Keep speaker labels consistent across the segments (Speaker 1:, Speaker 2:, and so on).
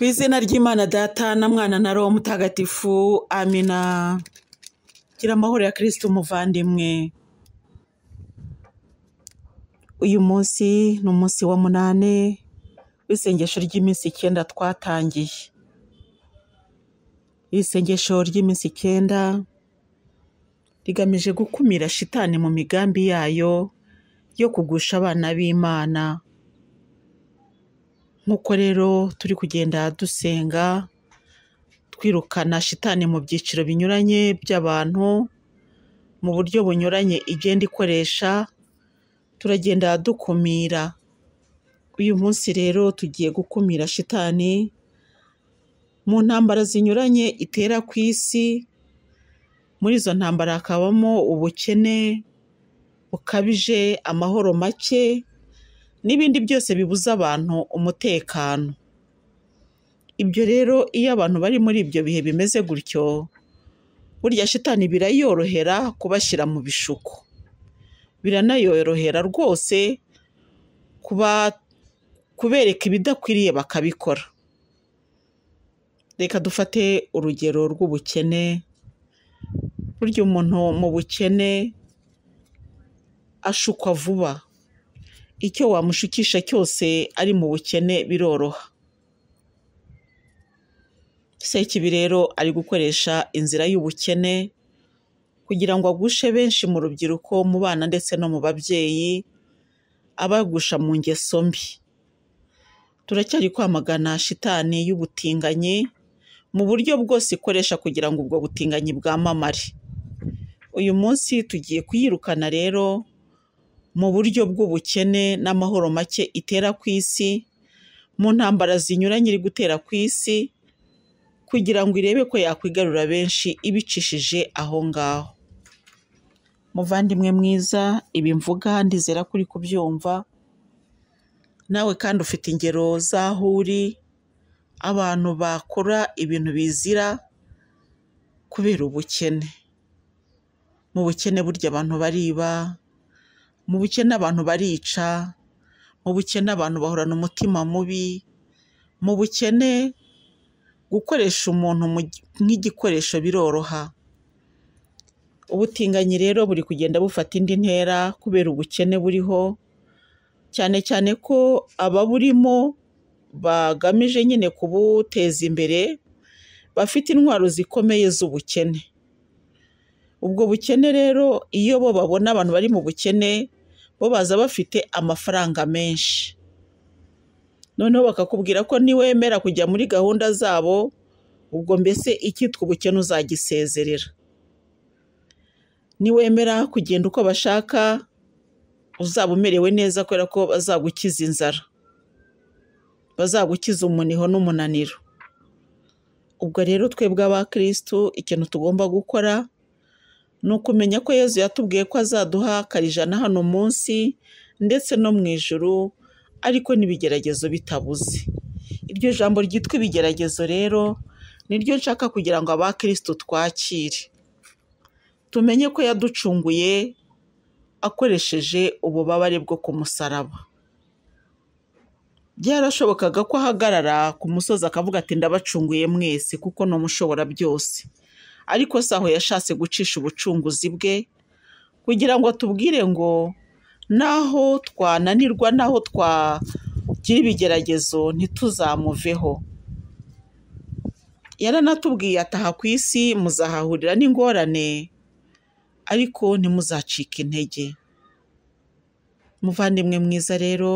Speaker 1: ku izina ry'imana data na mwana na roho mutagatifu amina gira amahoro ya kirisiti umuvandimwe uyu munsi ni umunsi wa munani w'isengesho ry'iminsi icyenda twatangiye iri sengesho ry'iminsi icyenda rigamije gukumira shitani mu migambi yayo yo kugusha abana b'imana nk'uko rero turi kugenda dusenga twirukana shitani mu byiciro binyuranye by'abantu mu buryo bunyuranye igenda ikoresha turagenda dukumira uyu munsi rero tugiye gukumira shitani mu ntambara zinyuranye itera ku isi muri izo ntambara hakabamo ubukene bukabije amahoro make n'ibindi byose bibuza abantu umutekano. Ibyo rero iyo abantu bari muri ibyo bihe bimeze gutyo, burya shitani birayorohera kubashyira mu bishuko. Biranayorohera rwose kuba kubereka ibidakwiriye bakabikora. Reka dufate urugero rw'ubukene, burya umuntu mu bukene ashukwa vuba. icyo wamushukisha cyose ari mu bukene biroroha sekibi rero ari gukoresha inzira y'ubukene kugira ngo agushe benshi mu rubyiruko mu bana ndetse no mu babyeyi abagusha mu ngeso mbi turacyari kwamagana shitani y'ubutinganyi mu buryo bwose ikoresha kugira ngo ubwo butinganyi bwamamare uyu munsi tugiye kuyirukana rero mu buryo bw'ubukene n'amahoro make itera ku isi, mu ntambara zinyuranye iri gutera ku isi, kugira ngo irebe ko yakwigarura benshi ibicishije aho ngaho. Muvandimwe mwiza, ibi mvuga ndizera kuri kubyumva, nawe kandi ufite ingero z'aho uri, abantu bakora ibintu bizira kubera ubukene. Mu bukene burya abantu bariba, mu bukene abantu barica mu bukene abantu bahorana umutima mubi mu bukene gukoresha umuntu nk'igikoresho biroroha ubutinganyi rero buri kugenda bufata indi ntera kubera ubukene buriho cyane cyane ko ababurimo bagamije nyine kubuteza imbere bafite intwaro zikomeye z'ubukene ubwo bukene rero iyo bo babona abantu bari mu bukene bo baza bafite amafaranga menshi noneho bakakubwira ko niwemera kujya muri gahunda zabo ubwo mbese icyitwa ubukene uzagisezerera niwemera kugenda uko bashaka uzaba umerewe neza kubera ko bazagukiza inzara bazagukiza umuniho n'umunaniro ubwo rero twebwe abakirisitu ikintu tugomba gukora ni ukumenya ko Yezu yatubwiye ko azaduha akarijana hano munsi ndetse no mu ijoro ariko n'ibigeragezo bitabuze iryo jambo ryitwa ibigeragezo rero ni ryo nshaka kugira ngo abakirisitu twakire tumenye ko yaducunguye akoresheje ububabare bwo ku musaraba byarashobokaga ko ahagarara ku musozi akavuga ati ndabacunguye mwese kuko ni byose ariko se aho yashatse gucisha ubucunguzi bwe kugira ngo tubwire ngo naho twananirwa naho twagira ibigeragezo ntituzamuveho yaranatubwiye ataha ku isi muzahahurira n'ingorane ariko ntimuzacike intege muvandimwe mwiza rero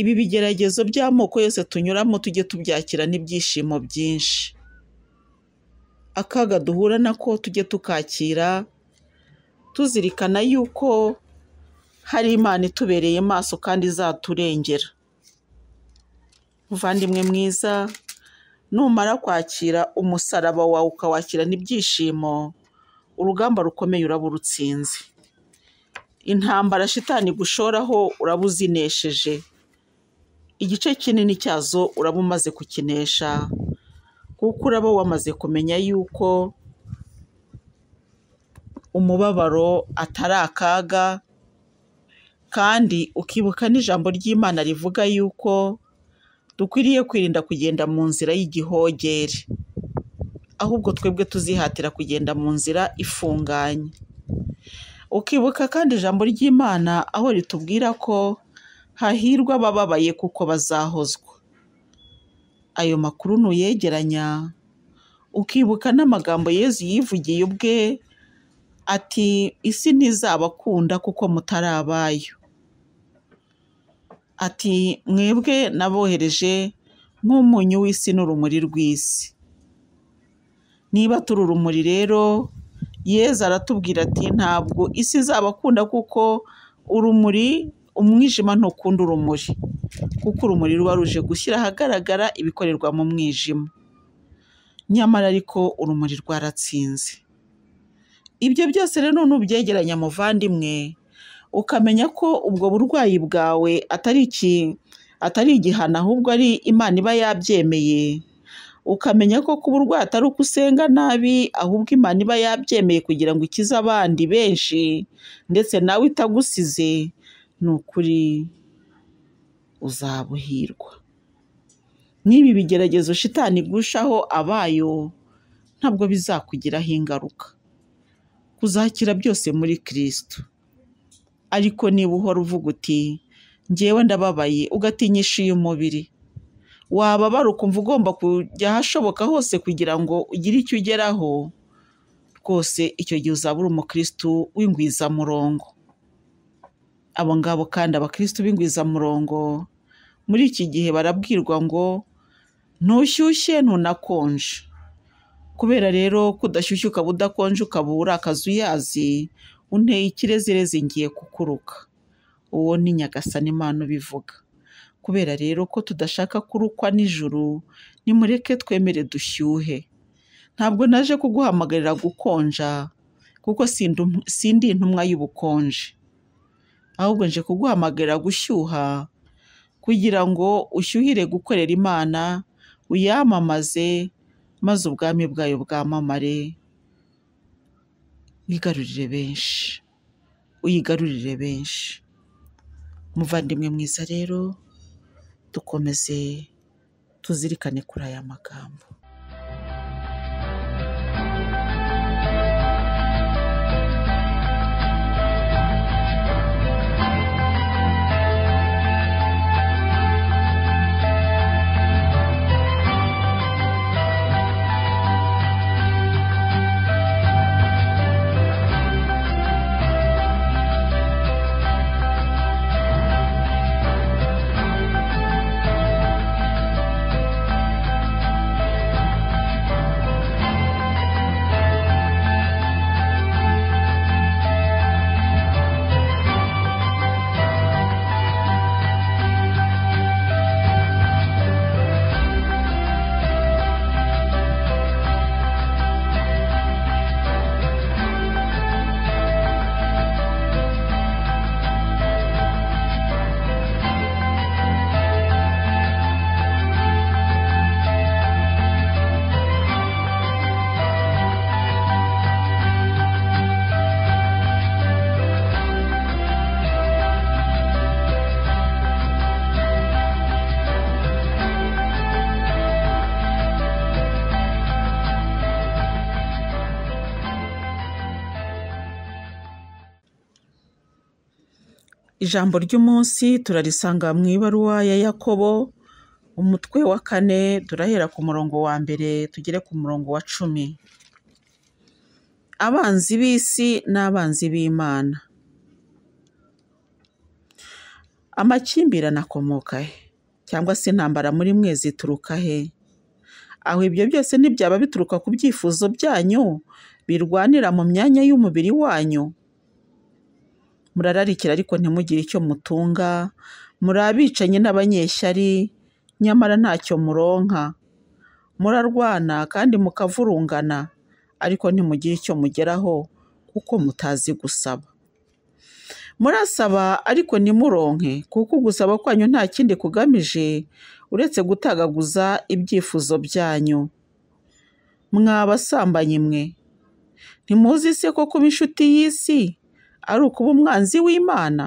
Speaker 1: ibi bigeragezo by'amoko yose tunyuramo tujye tubyakira n'ibyishimo byinshi akaga duhura nako tujye tukakira tuzirikana yuko hari imana itubereye maso kandi izaturengera muvandimwe mwiza numara kwakira umusaraba wawe ukawakira n'ibyishimo urugamba rukomeye uraba urutsinze intambara shitani gushoraho uraba uzinesheje igice kinini cyazo uraba umaze kukinesha kuko uraba wamaze kumenya yuko umubabaro atari akaga kandi ukibuka n'ijambo ry'Imana rivuga yuko dukwiriye kwirinda kugenda mu nzira y'igihogere ahubwo twebwe tuzihatira kugenda mu nzira ifunganye ukibuka kandi ijambo ry'Imana aho ritubwira ko hahirwa abababaye kuko bazahozwa ayo makuru ntuyegeranya ukibuka n'amagambo Yezu yivugiye ubwe ati isi ntizabakunda kuko mutari abayo ati mwebwe nabohereje nk'umunyu w'isi n'urumuri rw'isi niba turi urumuri rero Yezu aratubwira ati ntabwo isi izabakunda kuko urumuri umwijima ntukunda urumuri kuko urumuri ruba ruje gushyira ahagaragara ibikorerwa mu mwijima nyamara ariko urumuri rwaratsinze ibyo byose rero nubyegeranya muvandimwe ukamenya ko ubwo burwayi bwawe atari iki atari igihano ahubwo ari imana iba yabyemeye ukamenya ko kuba urwaye atari uko usenga nabi ahubwo imana iba yabyemeye kugira ngo ikize abandi benshi ndetse nawe itagusize ni ukuri uzaba n'ibi bigeragezo shitani igushaho abayo ntabwo bizakugiraho ingaruka kuzakira byose muri kirisito ariko niba uhora uvuga uti ngewe ndababaye ugatinyisha uyu mubiri wababara ukumva ugomba kujya ahashoboka hose kugira ngo ugire icyo ugeraho rwose icyo gihe uzaba uri umukirisitu w'ingwizamurongo abo ngabo kandi abakristo b'ingwizamurongo muri iki gihe barabwirwa ngo ntushyushye ntunakonje kubera rero kudashyushya ukaba udakonje ukaba urakaza uyazi unteye ikirezereze ngiye kukuruka uwo ni nyagasani imana ubivuga kubera rero ko tudashaka kurukwa nijoro nimureke twemere dushyuhe ntabwo naje kuguhamagarira gukonja kuko sindi intumwa y'ubukonje ahubwo nje kuguhamagara gushyuha kugira ngo ushyuhire gukorera Imana, uyamamaze, maze ubwami bwayo bwamamare, wigarurire benshi, uyigarurire benshi. Muvandimwe mwiza rero, dukomeze tuzirikane kuri aya magambo. ijambo ry'umunsi turarisanga mu ibaruwa ya yakobo umutwe wa kane turahera ku murongo wa mbere tugere ku murongo wa cumi abanzi b'isi n'abanzi b'imana amakimbirane akomoka he cyangwa se intambara muri mwe zituruka he aho ibyo byose ntibyaba bituruka ku byifuzo byanyu birwanira mu myanya y'umubiri wanyu murararikira ariko ntimugire icyo mutunga, muri abicanyi n'abanyeshyari nyamara ntacyo muronka, murarwana kandi mukavurungana ariko ntimugire icyo mugeraho kuko mutazi gusaba. Murasaba ariko ntimuronke kuko gusaba kwanyu nta kindi kugamije uretse gutagaguza ibyifuzo byanyu. Mwa basambanyi mwe, ntimuzi se ko kuba inshuti y'isi ari ukuba umwanzi w'Imana?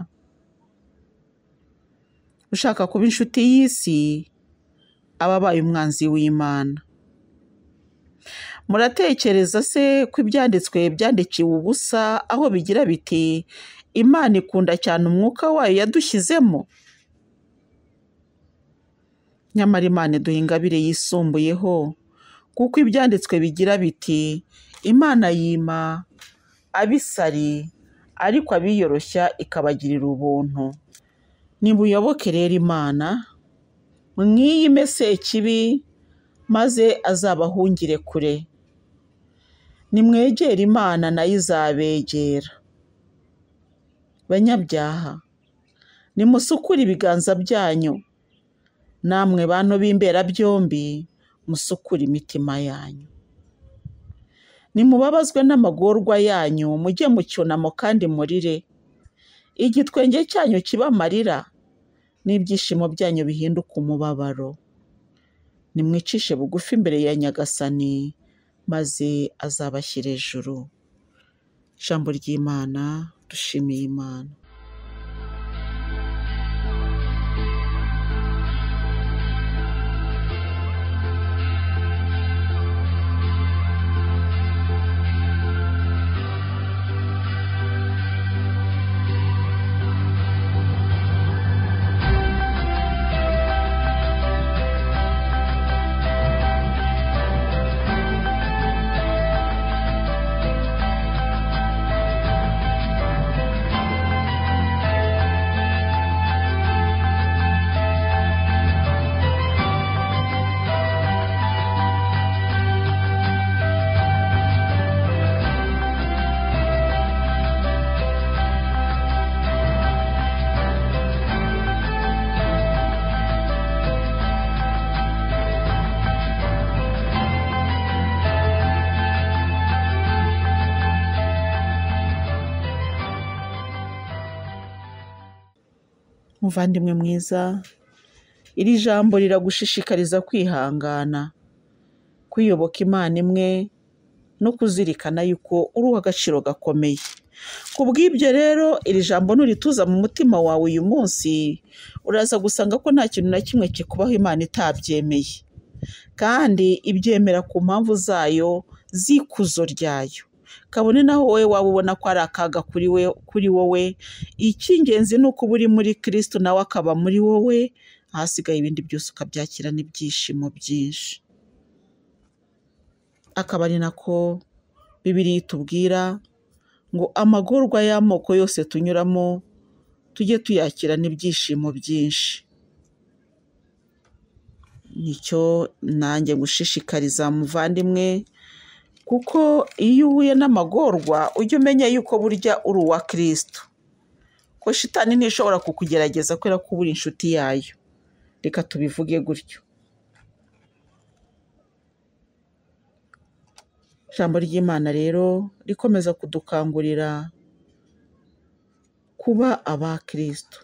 Speaker 1: Ushaka kuba inshuti y'isi aba abaye umwanzi w'Imana. Muratekereza se ko ibyanditswe byandikiwe ubusa aho bigira biti Imana ikunda cyane umwuka wayo yadushyizemo? Nyamara Imana iduha ingabire yisumbuyeho kuko ibyanditswe bigira biti Imana yima ab'isari ariko abiyoroshya ikabagirira ubuntu nimuyoboke rero imana mwiyimese kibi maze azabahungire kure nimwegere imana nayo izabegera banyabyaha nimusukure ibiganza byanyu namwe bantu b'imbera byombi musukure imitima yanyu Nimubabazwe n'amagorwa yanyu, mujye mu cyunamo kandi murire. Igitwenge cyanyu kibe amarira, n'ibyishimo byanyu bihinduka umubabaro. Nimwicishe bugufi imbere ya Nyagasani, maze azabashyira ejuru. Ijambo ry'Imana, dushimiye Imana. muvandimwe mwiza iri jambo riragushishikariza kwihangana, kwiyoboka Imana imwe no kuzirikana yuko uri uw'agaciro gakomeye. Ku bw'ibyo rero iri jambo nurituza mu mutima wawe uyu munsi, uraza gusanga ko nta kintu na kimwe kikubaho Imana itabyemeye, kandi ibyemera ku mpamvu zayo z'ikuzo ryayo. kabone na wowe waba ubona ko ari akaga kuri wowe icy'ingenzi ni uko uba uri muri kirisitu nawe akaba muri wowe ahasigaye ibindi byose ukabyakira n'ibyishimo byinshi akaba ari nako bibiri tubwira ngo amagorwa y'amoko yose tunyuramo tujye tuyakira n'ibyishimo byinshi nicyo nanjye gushishikariza muvandimwe kuko iyo uhuye n'amagorwa ujye umenya yuko burya uri uwa Kristo, ko shitani ntishobora kukugerageza kubera ko uri inshuti yayo, reka tubivuge gutyo. Ijambo ry'Imana rero rikomeza kudukangurira kuba aba Kristo.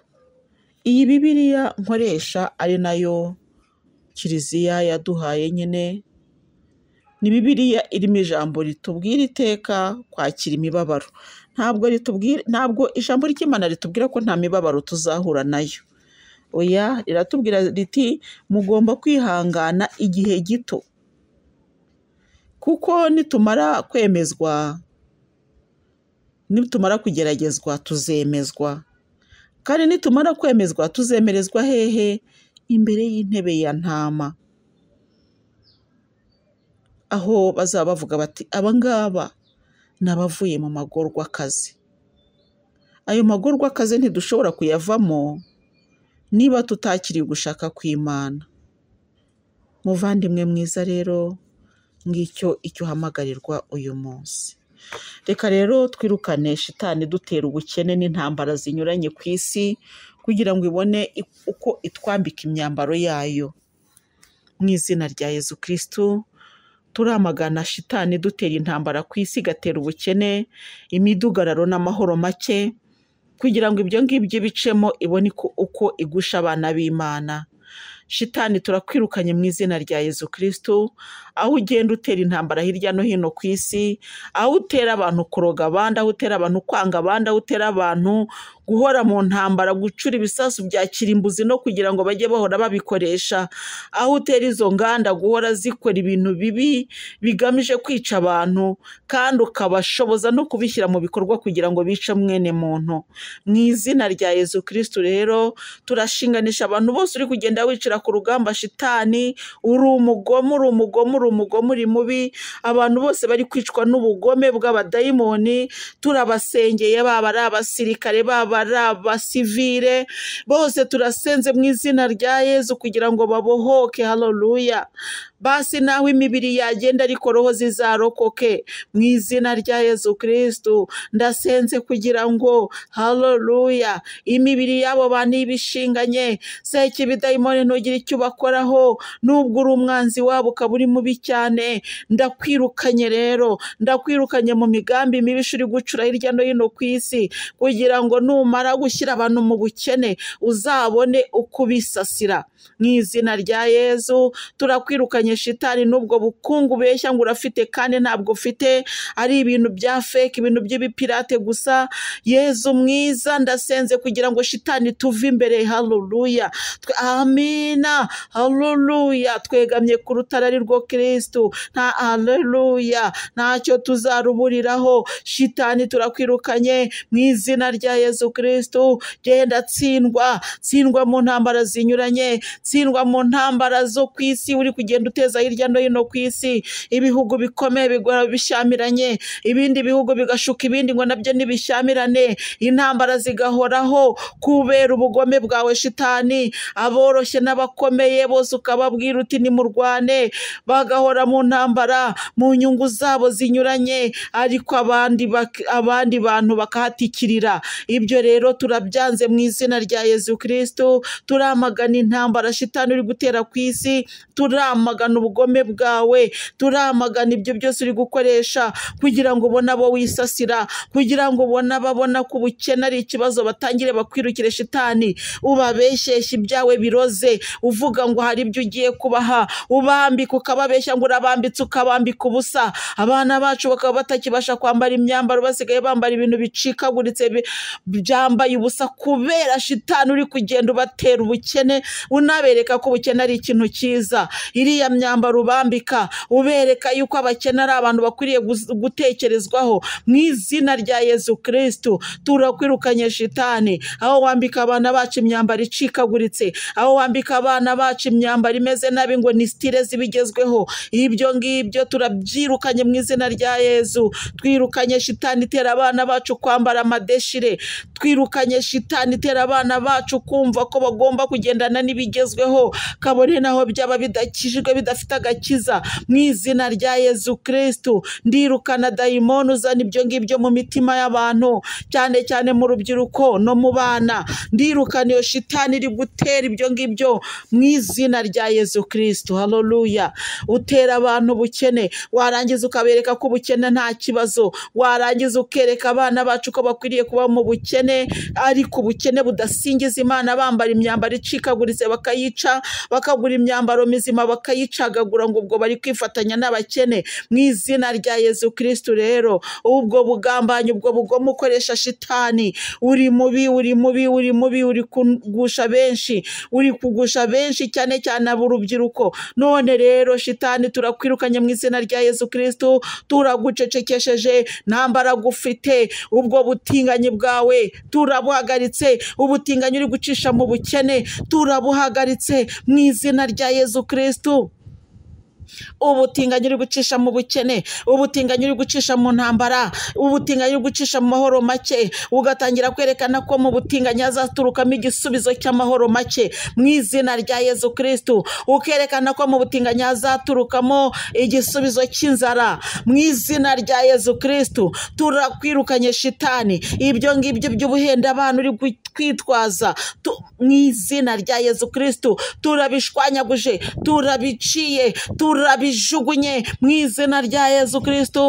Speaker 1: Iyi Bibiliya nkoresha ari nayo Kiliziya yaduhaye nyine Ni Bibiliya irimo ijambo ritubwira iteka kwakira imibabaro. Ntabwo ritubwira, ntabwo ijambo ry'Imana ritubwira ko nta mibabaro tuzahura nayo. Oya, riratubwira riti mugomba kwihangana igihe gito. Kuko nitumara kwemezwa, nitumara kugeragezwa tuzemezwa. Kandi nitumara kwemezwa tuzemerezwa hehe? Imbere y'intebe ya ntama. aho bazaba bavuga bati aba ngaba ni abavuye mu magorwakazi ayo akazi ntidushobora kuyavamo niba tutakiriye gushaka kw'imana muvandimwe mwiza rero ngicyo icyo uhamagarirwa uyu munsi reka rero twirukane shitani dutera ubukene n'intambara zinyuranye ku isi kugira ngo ibone uko itwambika imyambaro yayo mu izina rya yezu kirisitu turamagana shitani dutera intambara ku isi igatera ubukene imidugararo n'amahoro make kugira ngo ibyo ngibyo bicemo ibone uko igusha abana b'imana shitani turakwirukanye mu izina rya yezu kirisitu aho ugenda utera intambara hirya no hino ku isi aho utera abantu kuroga abandi aho utera abantu kwanga abandi aho utera abantu guhora mu ntambara, gucura ibisasu bya kirimbuzi no kugira ngo bajye bahora babikoresha, aho utera izo nganda guhora zikora ibintu bibi bigamije kwica abantu kandi ukabashoboza no kubishyira mu bikorwa kugira ngo bice mwene muntu. Mu izina rya Yezu Kristu rero turashinganisha abantu bose uri kugenda wicira ku rugamba shitani, uri umugome, uri umugome, uri umugome, uri mubi, abantu bose bari kwicwa n'ubugome bw'abadayimoni turabasengeye, baba ari abasirikare, baba yaba ari abasivire bose turasenze mu izina rya yezu kugira ngo babohoke haroruya basi nawe imibiri yagenda ariko roho zizarokoke mu izina rya yezu kirisitu ndasenze kugira ngo haroruya imibiri yabo bantu ibishinganye seke ibidayimoni ntugire icyo ubakoraho nubwo uri umwanzi wabo ukaba uri mubi cyane ndakwirukanye rero ndakwirukanye mu migambi mibi uri gucura hirya no hino ku isi kugira ngo numara gushyira abantu mu bukene uzabone uko ubisasira mu izina rya yezu turakwirukanye yabonye shitani n'ubwo bukungu beshya ngo urafite kandi ntabwo ufite ari ibintu bya fake ibintu by'ibipirate gusa yezu mwiza ndasenze kugira ngo shitani tuve imbere haruruya amina haruruya twegamye ku rutare ari rwo kirisitu nta haruruya ntacyo tuzaruburiraho shitani turakwirukanye mu izina rya yezu kirisitu genda tsindwa tsindwa mu ntambara zinyuranye tsindwa mu ntambara zo ku isi uri kugenda utera guteza hirya no hino ku isi ibihugu bikomeye bigora bishyamiranye ibindi bihugu bigashuka ibindi ngo nabyo nibishyamirane intambara zigahoraho kubera ubugome bwawe shitani aboroshye n'abakomeye bose ukababwira uti nimurwane bagahora mu ntambara mu nyungu zabo zinyuranye ariko abandi abandi bantu bakahatikirira ibyo rero turabyanze mu izina rya yezu kirisitu turamagana intambara shitani uri gutera ku isi turamagana turamagana ubugome bwawe turamagana ibyo byose uri gukoresha kugira ngo ubone abo wisasira kugira ngo ubone ababona ko ubukene ari ikibazo batangire bakwirukire shitani ubabeshyeshya ibyawe biroze uvuga ngo hari ibyo ugiye kubaha ubambika ukababeshya ngo urabambitse ukabambika ubusa abana bacu bakaba batakibasha kwambara imyambaro basigaye bambara ibintu bicikaguritse byambaye ubusa kubera shitani uri kugenda ubatera ubukene unabereka ko ubukene ari ikintu cyiza iriya myambaro ubambika ubereka yuko abakene ari abantu bakwiriye gutekerezwaho mu izina rya yezu kirisitu turakwirukanye shitani aho wambika abana bacu imyambaro icikaguritse aho wambika abana bacu imyambaro imeze nabi ngo ni sitire zibigezweho ibyo ngibyo turabyirukanye mu izina rya yezu twirukanye shitani itera abana bacu kwambara amadeshire twirukanye shitani itera abana bacu kumva ko bagomba kugendana n'ibigezweho kabone naho byaba bidakijwe bidafite agakiza mu izina rya yezu kirisitu ndirukana dayimoni uzana ibyo ngibyo mu mitima y'abantu cyane cyane mu rubyiruko no mu bana ndirukana iyo shitani iri gutera ibyo ngibyo mu izina rya yezu kirisitu haroruya utera abantu ubukene warangiza ukabereka ko ubukene nta kibazo warangiza ukereka abana bacu ko bakwiriye kuba mu bukene ariko ubukene budasingiza imana bambara imyambaro icikaguritse bakayica bakagura imyambaro mizima bakayica kwicagagura ngo ubwo bari kwifatanya n'abakene mu izina rya yezu kirisitu rero ubwo bugambanyi ubwo bugome ukoresha shitani uri mubi uri mubi uri mubi uri kugusha benshi uri kugusha benshi cyane cyane ab'urubyiruko none rero shitani turakwirukanye mu izina rya yezu kirisitu turagucecekesheje nta mbaraga ufite ubwo butinganyi bwawe turabuhagaritse ubutinganyi uri gucisha mu bukene turabuhagaritse mu izina rya yezu kirisitu ubutinganyi uri gucisha mu bukene ubutinganyi uri gucisha mu ntambara ubutinganyi uri gucisha mu mahoro make ugatangira kwerekana ko mu butinganyi hazaturukamo igisubizo cy'amahoro make mu izina rya yezu kirisitu ukerekana ko mu butinganyi hazaturukamo igisubizo cy'inzara mu izina rya yezu kirisitu turakwirukanye shitani ibyo ngibyo by'ubuhenda abantu uri kwitwaza mu izina rya yezu kirisitu turabishwanyaguje turabiciye tura turabijugunye mu izina rya yezu Kristo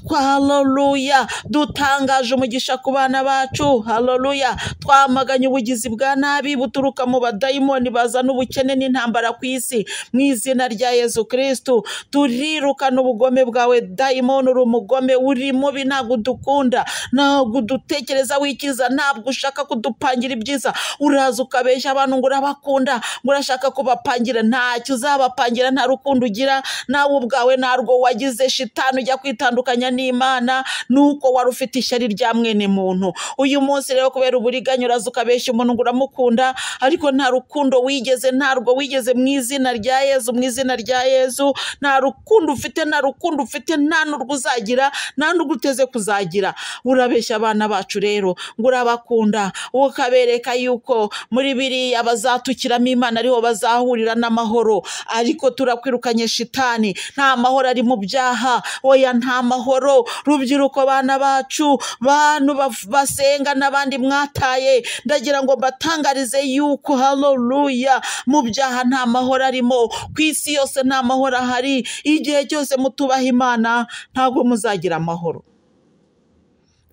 Speaker 1: twaloruya dutangaje umugisha ku bana bacu haloruya twamaganye ubugizi bwa nabi buturuka mu badayimoni bazana ubukene n'intambara ku isi mu izina rya yezu kirisitu turirukana ubugome bwawe dayimoni uri umugome uri mubi ntabwo udukunda ntabwo udutekereza wikiza ntabwo ushaka kudupangira ibyiza uraza ukabeshya abantu ngo urabakunda ngo urashaka kubapangira ntacyo uzabapangira nta rukundo ugira nawe ubwawe ntarwo wagize shitanu ujya kwitandukanya gufatanya n'imana nuko wari ufite ishyari rya mwene muntu uyu munsi rero kubera uburiganya uraza ukabeshya umuntu ngo uramukunda ariko nta rukundo wigeze ntarwo wigeze mu izina rya yezu mu izina rya yezu nta rukundo ufite nta rukundo ufite nta n'urwo uzagira nta n'urwo uteze kuzagira urabeshya abana bacu rero ngo urabakunda ukabereka yuko muri biriya bazatukiramo imana ariho bazahurira n'amahoro ariko turakwirukanye shitani nta mahoro ari mu byaha oya nta mahoro amahoro rubyiruko bana bacu bantu basenga n'abandi mwataye ndagira ngo mbatangarize yuko haleluya mu byaha nta mahoro arimo ku isi yose nta mahoro ahari igihe cyose mutubaha imana ntabwo muzagira amahoro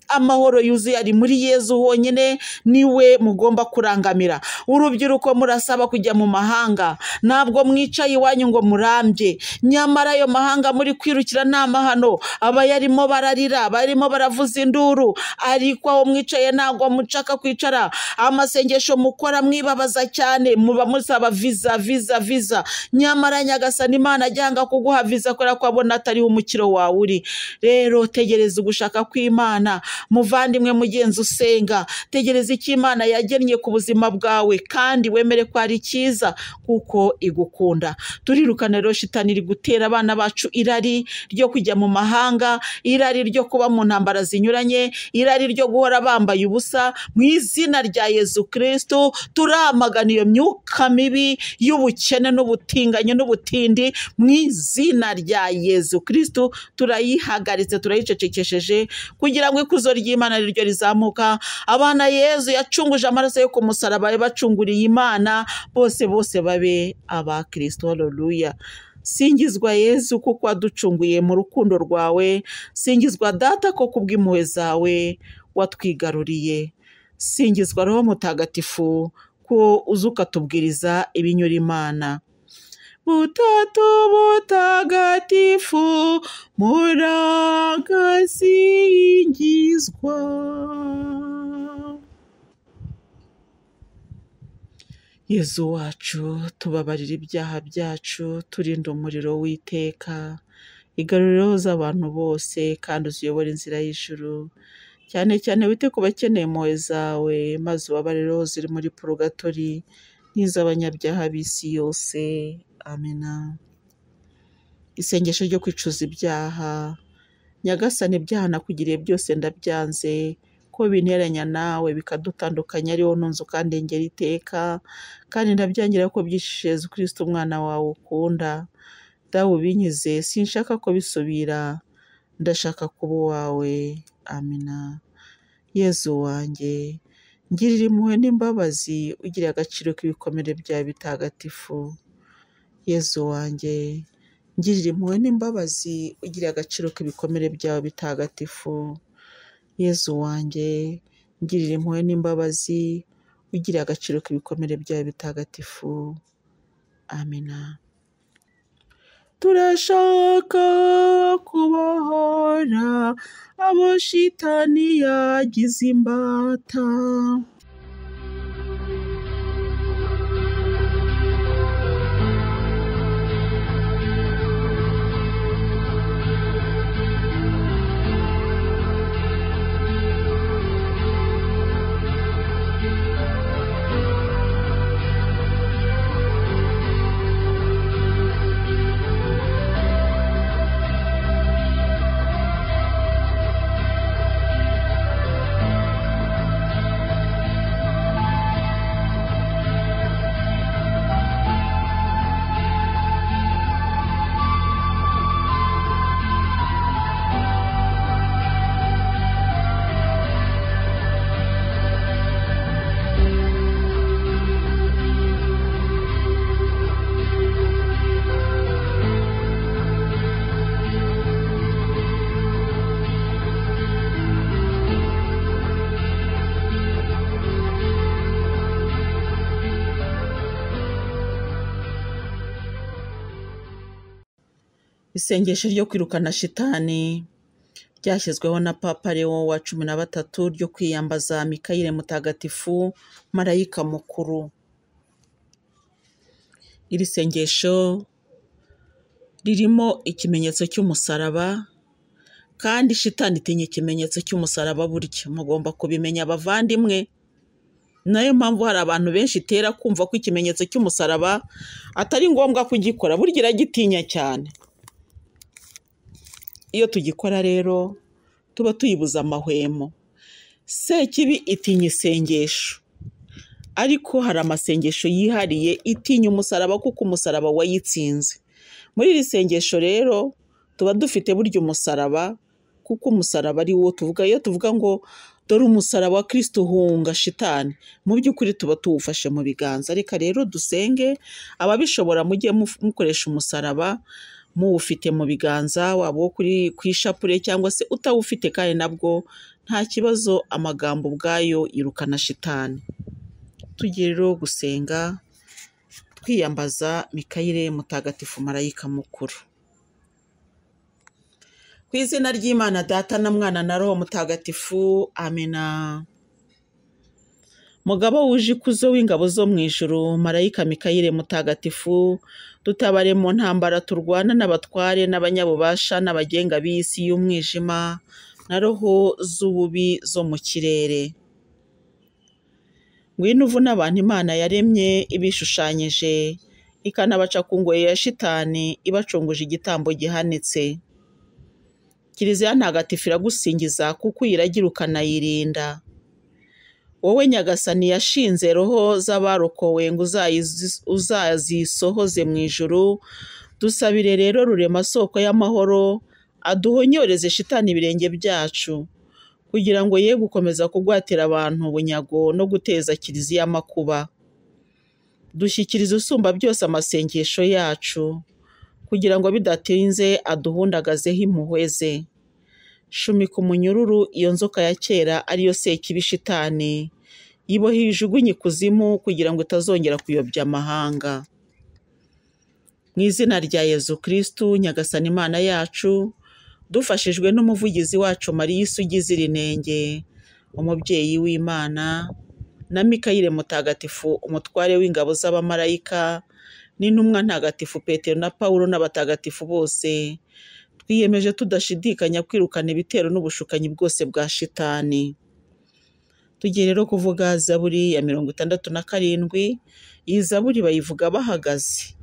Speaker 1: amahoro yuzuye ari muri yezu honyine niwe mugomba kurangamira urubyiruko murasaba kujya mu mahanga ntabwo mwicaye iwanyu ngo murambye nyamara ayo mahanga muri kwirukira nta mahano abayarimo bararira barimo baravuza induru ariko aho mwicaye ntabwo mucaka kwicara amasengesho mukora mwibabaza cyane muba musaba viza viza viza nyamara nyagasani imana ajyanga kuguha viza kubera ko abona atariho umukiro wawe uri rero tegereza ugushaka kw'imana muvandimwe mugenzi usenga tegereza icyo imana yagennye ku buzima bwawe kandi wemere ko ari cyiza kuko igukunda turirukana rero shitani iri gutera abana bacu irari ryo kujya mu mahanga irari ryo kuba mu ntambara zinyuranye irari ryo guhora bambaye ubusa mu izina rya yezu kirisitu turamagana iyo myuka mibi y'ubukene n'ubutinganyi n'ubutindi mu izina rya yezu kirisitu turayihagaritse turayicecekesheje kugira ngo ikuze ikuzo ry'Imana ryo rizamuka abana Yezu yacunguje amaraso yo ku musaraba bacunguriye Imana bose bose babe aba Kristo haleluya singizwa Yezu kuko waducunguye mu rukundo rwawe singizwa data ko kubw'impuhwe zawe watwigaruriye singizwa roho mutagatifu ko uzi ukatubwiriza ibinyura imana Butatu butagatifu muragasingizwa yezu wacu tubabarira ibyaha byacu turinda umuriro w'iteka igaruriro abantu bose kandi uziyobora inzira y'ijuru cyane cyane wite ku bakeneye impuhwe zawe maze ubabarire ziri muri purugatori nk'iz'abanyabyaha b'isi yose amena isengesho ryo kwicuza ibyaha nyagasani ibyaha nakugiriye byose ndabyanze ko binteranya nawe bikadutandukanya ariwo kandi ukandengera iteka kandi ndabyangira ko byishishe yezu kristo umwana wawe ukunda dawe ubinkize sinshaka ko bisubira ndashaka kuba uwawe amena yezu wanjye Ngirira impuhwe n'imbabazi ugirire agaciro k'ibikomere byawe bitagatifu. Yezu wanjye ngirira impuhwe n'imbabazi ugirire agaciro k'ibikomere byawe bitagatifu. Yezu wanjye ngirira impuhwe n'imbabazi ugirire agaciro k'ibikomere byawe bitagatifu. Amina. turashaka kubohora abo shitani yagize imbata isengesho ryo kwirukana shitani ryashyizweho na papa lewo wa cumi na batatu ryo kwiyambaza mikayire mutagatifu marayika mukuru iri sengesho ririmo ikimenyetso cy'umusaraba kandi shitani itinya ikimenyetso cy'umusaraba burya mugomba kubimenya abavandimwe nayo mpamvu hari abantu benshi itera kumva ko ikimenyetso cy'umusaraba atari ngombwa kugikora burya iragitinya cyane iyo tugikora rero tuba tuyibuza amahwemo sekibi itinya isengesho ariko hari amasengesho yihariye itinya umusaraba kuko umusaraba wayitsinze muri iri sengesho rero tuba dufite burya umusaraba kuko umusaraba ari wo tuvuga iyo tuvuga ngo dore umusaraba wa kirisiti uhunga shitani mu by'ukuri tuba tuwufashe mu biganza reka rero dusenge ababishobora mujye mukoresha umusaraba muwufite mu biganza, waba uwo ku ishapure cyangwa se utawufite kandi nabwo nta kibazo, amagambo ubwayo yirukana shitani. Tujye gusenga twiyambaza Mikayire mutagatifu marayika mukuru. Ku izina ry'Imana data na mwana na roho mutagatifu amena. Mugabo wuje ikuzo w'ingabo zo mu ijuru marayika Mikayire mutagatifu dutabare mu ntambara turwana n'abatware n'abanyabubasha n'abagenga b'isi y'umwijima na roho z'ububi zo mu kirere ngwino uvune abantu imana yaremye ibishushanyije ikanabaca ku ngoyi ya shitani ibacunguje igitambo gihanitse kiliziya ntagatifu iragusingiza kuko uyiragira ukanayirinda wowe nyagasani yashinze roho z'abarokowe ngo uzazisohoze mu ijuru dusabire rero rurema soko y'amahoro aduhonyoreze shitani ibirenge byacu kugira ngo ye gukomeza kugwatira abantu bunyago no guteza kiliziya amakuba dushyikiriza usumba byose amasengesho yacu kugira ngo bidatinze aduhundagazeho impuhwe ze shumika umunyururu iyo nzoka ya kera ariyo sekibishitani ibohe iyijugunye ikuzimu kugira ngo itazongera kuyobya amahanga mu izina rya yezu kirisitu nyagasani imana yacu dufashijwe n'umuvugizi wacu mariya ugize irinenge umubyeyi w'imana na mikayire mutagatifu umutware w'ingabo z'abamarayika n'intumwa ntagatifu petero na paul n'abatagatifu bose twiyemeje tudashidikanya kwirukana ibitero n'ubushukanyi bwose bwa shitani tugiye rero kuvuga zaburi ya mirongo itandatu na karindwi iyi zaburi bayivuga bahagaze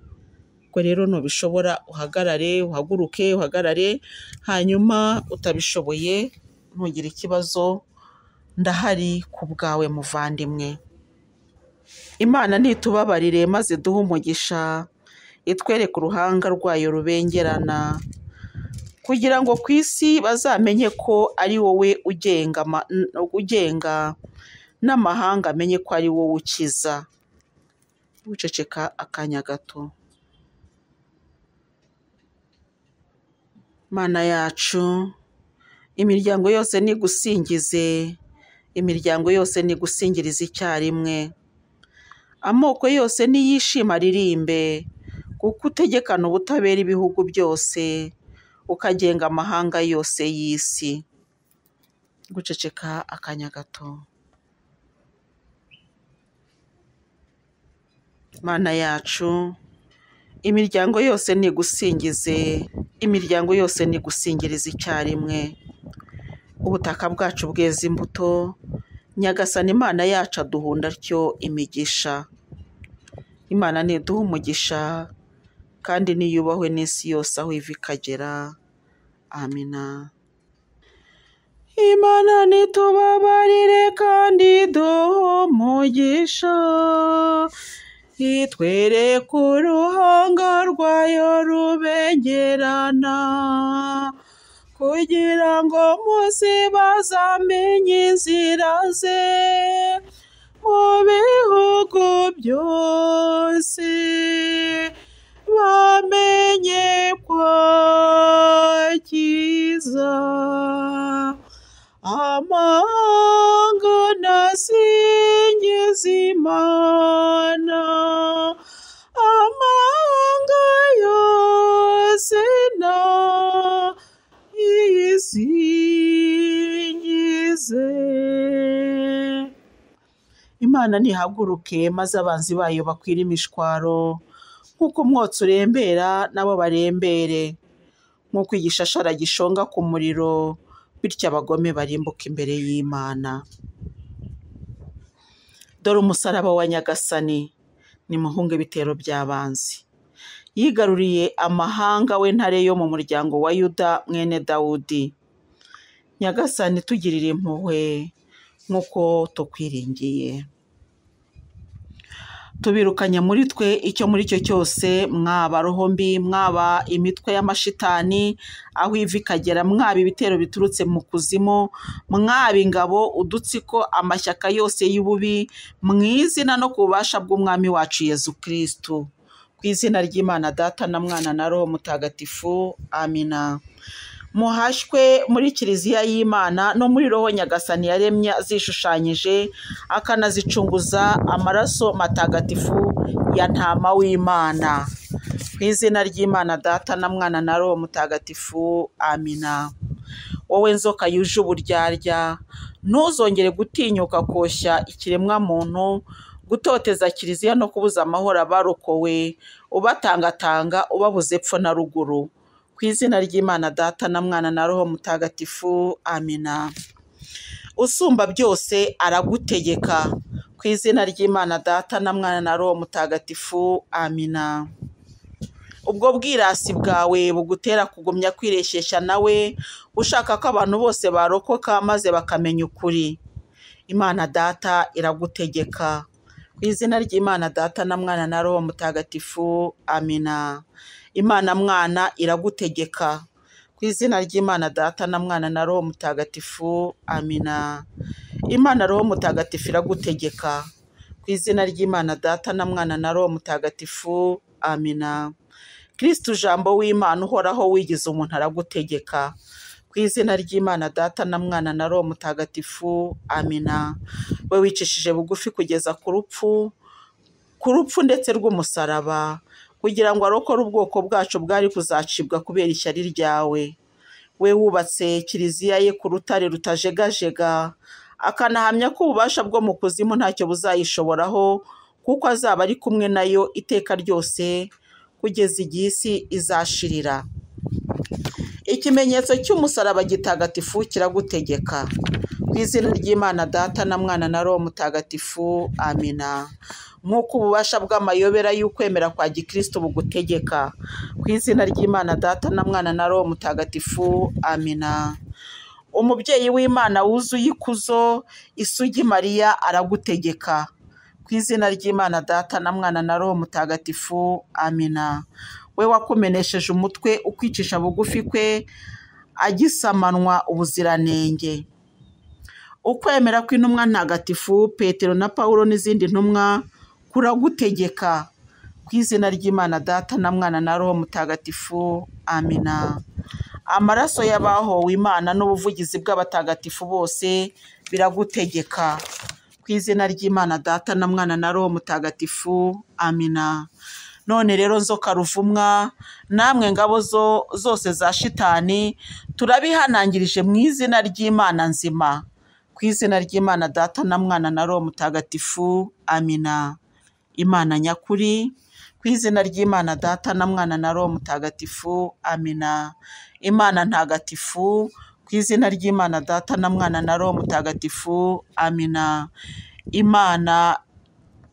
Speaker 1: ubwo rero ntubishobora uhagarare uhaguruke uhagarare hanyuma utabishoboye ntugire ikibazo ndahari ku bwawe muvandimwe imana ntitubabarire maze duhe umugisha itwereke uruhanga rwayo rubengerana kugira ngo ku isi bazamenye ko ari wowe ugenga n'amahanga amenye ko ari wowe ukiza guceceka akanya gato mana yacu imiryango yose nigusingize imiryango yose nigusingiriza icyarimwe amoko yose niyishima aririmbe kuko utegekana ubutabera ibihugu byose ukagenga amahanga yose y'isi guceceka akanya gato mana yacu imiryango yose nigusingize imiryango yose nigusingiriza icyarimwe ubutaka bwacu bweza imbuto nyagasana imana yacu aduhunda atyo imigisha imana ntiduha umugisha kandi niyubahwe n'isi yose aho iva ikagera amina imana ntitubabarire kandi duhe umugisha ku ruhanga rwayo rubengerana kugira ngo munsi bazamenye inzira ze mu bihugu byose bamenye ko kiza amanga nasingiza imana amanga yose na iyisingize imana ntihaguruke maze abanzi bayo bakwira imishwaro nk'uko umwotsi urembera nabo barembere, nk'uko igishashara gishonga ku muriro, bityo abagome barimbuka imbere y'Imana. Dore umusaraba wa Nyagasani, nimuhunge ibitero by'abanzi. Yigaruriye amahanga w'intare yo mu muryango wa Yuda mwene Dawudi. Nyagasani tugirire impuhwe nk'uko tukwiringiye. tubirukanye muri twe icyo muri cyo cyose mwaba rohombi mwaba imitwe y'amashitani aho ivi ikagera mwaba ibitero biturutse mu kuzimu mwaba ingabo udutsiko amashyaka yose y'ububi mu izina no ku bubasha bw'umwami wacu yezu kirisitu ku izina ry'imana data na mwana na roho mutagatifu amina muhashywe muri kiliziya y'imana no muri roho nyagasani yaremye zishushanyije akanazicunguza amaraso matagatifu ya ntama w'imana ku izina ry'imana data na mwana na roho mutagatifu amina wowe nzoka yuje uburyarya ntuzongere gutinyuka koshya ikiremwamuntu gutoteza kiliziya no kubuza amahoro abarokowe ubatangatanga ubabuze epfo na ruguru ku izina ry'imana data na mwana na roho mutagatifu amina usumba byose aragutegeka ku izina ry'imana data na mwana na roho mutagatifu amina ubwo bwirasi bwawe bugutera kugumya kwireshesha nawe ushaka ko abantu bose barokoka maze bakamenya ukuri imana data iragutegeka ku izina ry'imana data na mwana na roho mutagatifu amina imana mwana iragutegeka ku izina ry'imana data na mwana na roho mutagatifu amina imana roho mutagatifu iragutegeka ku izina ry'imana data na mwana na roho mutagatifu amina kirisitu Jambo w'imana uhoraho wigize umuntu aragutegeka ku izina ry'imana data na mwana na roho mutagatifu amina we wicishije bugufi kugeza ku rupfu ku rupfu ndetse rw'umusaraba kugira ngo arokore ubwoko bwacu bwari kuzacibwa kubera ishyari ryawe we wubatse kiliziya ye ku rutare rutajegajega akanahamya ko ububasha bwo mu kuzimu ntacyo buzayishoboraho kuko azaba ari kumwe nayo iteka ryose kugeza igihe isi izashirira ikimenyetso cy'umusaraba gitagatifu kiragutegeka mu izina ry'imana data na mwana na roho mutagatifu amina nk'uko ububasha bw'amayobera y'ukwemera kwa gikristo bugutegeka ku izina ry'imana data na mwana na roho mutagatifu amina umubyeyi w'imana wuzuye ikuzo isugi mariya aragutegeka ku izina ry'imana data na mwana na roho mutagatifu amina we wakumenesheje umutwe ukwicisha bugufi kwe agisamanwa ubuziranenge ukwemera kw'intumwa ntagatifu petero na paul n'izindi ntumwa kuragutegeka ku izina ry'imana data na mwana na roho mutagatifu amina amaraso y'abahowe imana n'ubuvugizi bw'abatagatifu bose biragutegeka ku izina ry'imana data na mwana na roho mutagatifu amina none rero nzoka ruvumwa namwe ngabo zose za shitani turabihanangirije mu izina ry'imana nzima ku izina ry'imana data na mwana na roho mutagatifu amina imana nyakuri ku izina ry'imana data na mwana na roho mutagatifu amina imana ntagatifu ku izina ry'imana data na mwana na roho mutagatifu amina imana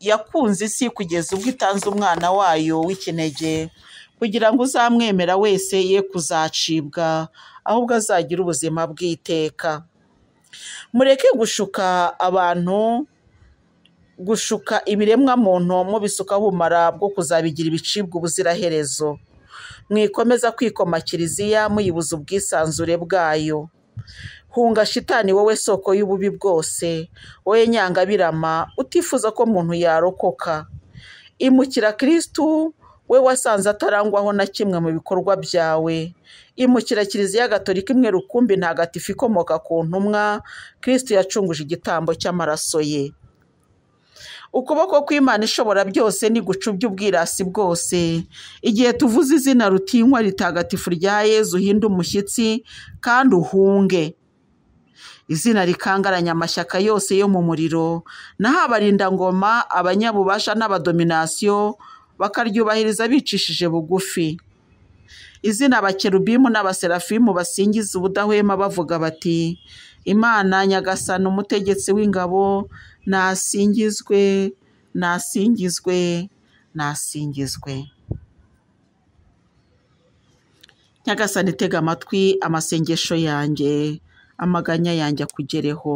Speaker 1: yakunze isi kugeza ubwo itanze umwana wayo w'ikinege kugira ngo uzamwemera wese ye kuzacibwa ahubwo azagira ubuzima bw'iteka mureke gushuka abantu gushuka ibiremwa muntu mubisukaho ubumara bwo kuzabigira ibicibwa ubuziraherezo mwikomeza kwikoma kiliziya muyibuza ubwisanzure bwayo hunga shitani wowe soko y'ububi bwose wowe nyangabirama utifuza ko muntu yarokoka imukira kirisitu we wasanze atarangwaho na kimwe mu bikorwa byawe imukira Kiliziya Gatolika imwe rukumbi ntagatifu ikomoka ku ntumwa kirisiti yacunguje igitambo cy'amaraso ye ukuboko kw'imana ishobora byose ni gucubya ubwirasi bwose igihe tuvuze izina rutinywa ritagatifu rya yezu uhinde umushyitsi kandi uhunge izina rikangaranya amashyaka yose yo mu muriro naho abarindangoma abanyabubasha n'abadominasiyo bakaryubahiriza bicishije bugufi izina abakerubimu n'abaserafimu basingiza ubudahwema bavuga bati imana nyagasana umutegetsi w'ingabo nasingizwe nasingizwe nasingizwe nyagasana itega amatwi amasengesho yanjye amaganya yanjye akugereho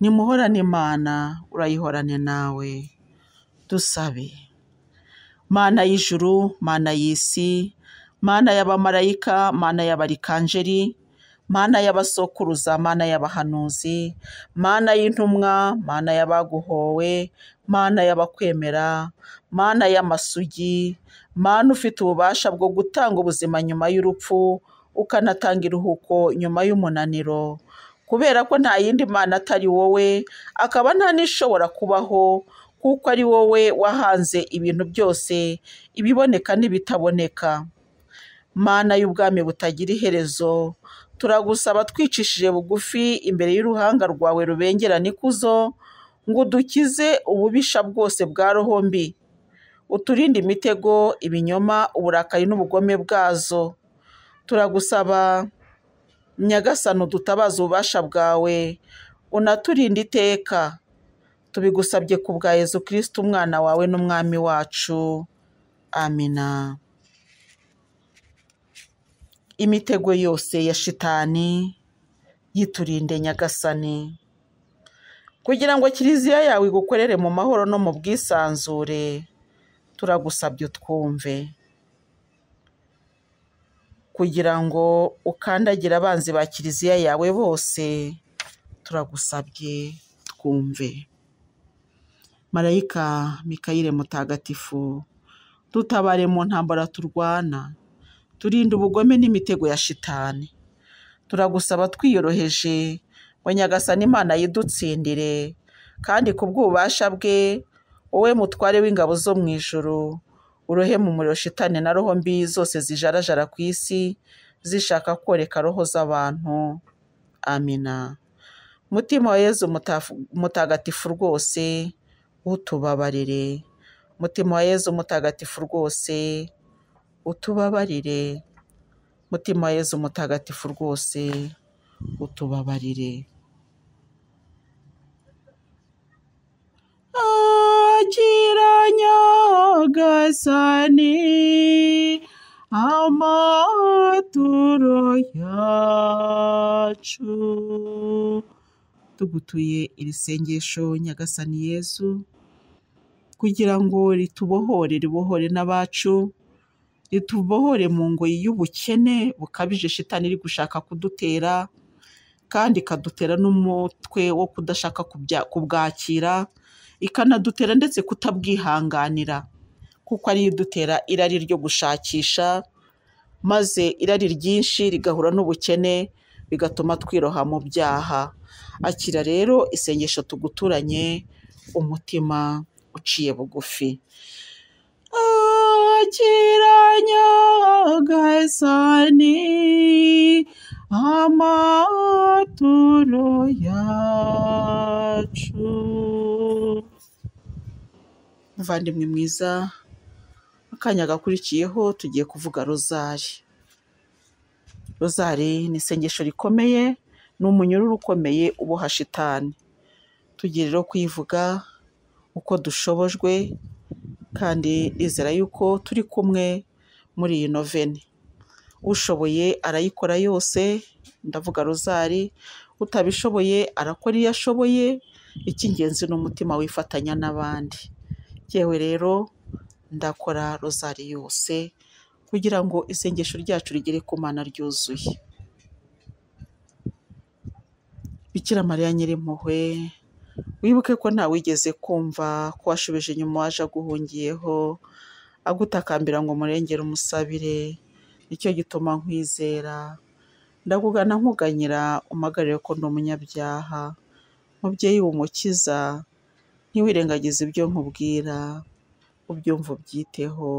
Speaker 1: nimuhorane imana urayihorane nawe dusabe mana y'ijuru mana y'isi mana y'abamarayika mana y'abarikanjeri mana y'abasokuruza mana y'abahanuzi mana y'intumwa mana y'abaguhowe mana y'abakwemera mana y'amasugi mana ufite ububasha bwo gutanga ubuzima nyuma y'urupfu ukanatanga iruhuko nyuma y'umunaniro kubera ko nta yindi mana atari wowe akaba nta n'ishobora kubaho kuko ari wowe wahanze ibintu byose ibiboneka n'ibitaboneka Mana y'ubwami butagira iherezo, turagusaba twicishije bugufi imbere y'uruhanga rwawe rubengera ikuzo, ngo udukize ububisha bwose bwa roho mbi, uturinde imitego, ibinyoma, uburakari n'ubugome bwazo. Turagusaba Nyagasani udutabaze ububasha bwawe, unaturinde iteka. Tubigusabye ku bwa Yezu Kristo umwana wawe n'Umwami wacu. Amina. imitego yose ya shitani yiturinde nyagasani kugira ngo kiliziya yawe igukorere mu mahoro no mu bwisanzure turagusabye utwumve kugira ngo ukandagire abanzi ba kiliziya yawe bose turagusabye twumve marayika mikayire mutagatifu dutabare mu ntambara turwana turinde ubugome n'imitego ya shitani turagusaba twiyoroheje ngo nyagasani imana yidutsindire kandi ku bw'ububasha bwe wowe mutware w'ingabo zo mu ijoro urohe mu muriro shitani na roho mbi zose zijarajara ku isi zishaka koreka roho z'abantu amina mutima wa yezu mutagatifu rwose utubabarire mutima wa yezu mutagatifu rwose utubabarire mutima yezu mutagatifu rwose utubabarire agira nyagasani amaturo yacu tugutuye iri sengesho nyagasani yezu kugira ngo ritubohore ribohore n'abacu ritubohore mu ngoyi y'ubukene bukabije shitani iri gushaka kudutera kandi ikadutera n'umutwe wo kudashaka kubwakira ikanadutera ndetse kutabwihanganira kuko ariyo idutera irari ryo gushakisha maze irari ryinshi rigahura n'ubukene bigatuma twiroha mu byaha akira rero isengesho tuguturanye umutima uciye bugufi kiranyagaesani amaturo yacu muvandimwe mwiza akanya gakurikiyeho tugiye kuvuga rozari rozari ni isengesho rikomeye ni umunyururu ukomeye uboha shitani tugira rero kuyivuga uko dushobojwe kandi nizera yuko turi kumwe muri iyi noveni ushoboye arayikora yose ndavuga rozari utabishoboye arakora iyo ashoboye icy'ingenzi ni umutima wifatanya n'abandi yewe rero ndakora rozari yose kugira ngo isengesho ryacu rigere ku mana ryuzuye bikira mariya nyir'impuhwe wibuke ko ntawigeze kumva ko washobeje inyuma waje aguhungiyeho agutakambira ngo murengere umusabire nicyo gituma nkwizera ndakugana nkuganyira umpagarire ko ndi umunyabyaha mubyeyi w'umukiza ntiwirengagize ibyo nkubwira ubyumva ubyiteho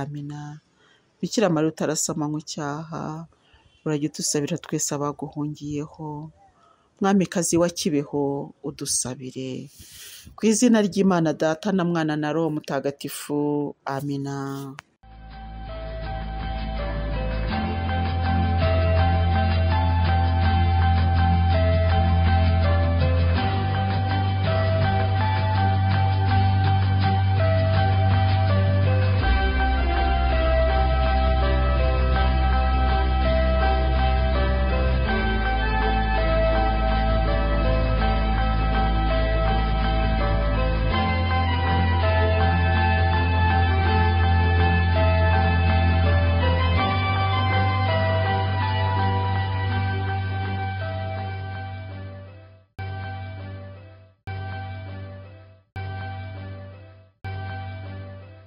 Speaker 1: amina bikira mariya utarasama nk'ucyaha urajya udusabira twese abaguhungiyeho mwamikazi wa kibeho udusabire ku izina ry'imana data na mwana na roho mutagatifu amina